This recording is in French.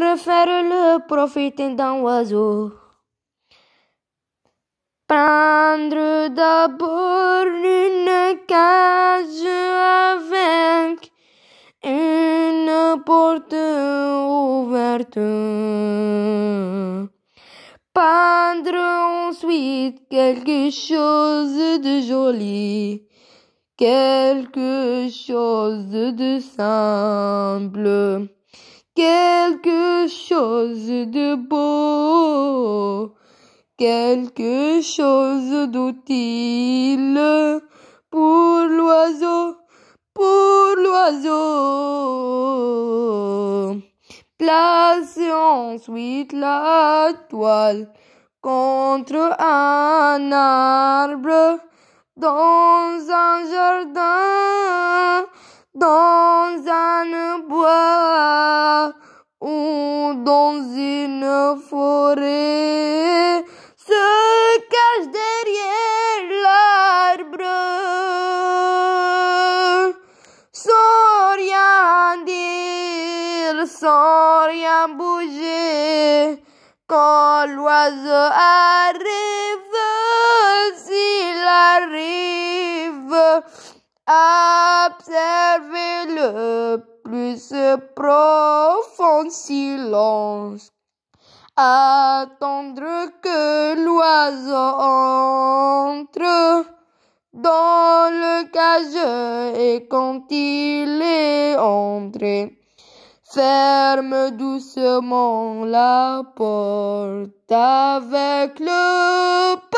préfère le profiter d'un oiseau. Prendre d'abord une cage avec une porte ouverte. Peindre ensuite quelque chose de joli quelque chose de simple quelque chose de beau, quelque chose d'utile pour l'oiseau, pour l'oiseau. Place ensuite la toile contre un arbre dans un jardin, dans dans une forêt se cache derrière l'arbre sans rien dire, sans rien bouger. Quand l'oiseau arrive, s'il arrive, absent plus profond silence. Attendre que l'oiseau entre dans le cage et quand il est entré, ferme doucement la porte avec le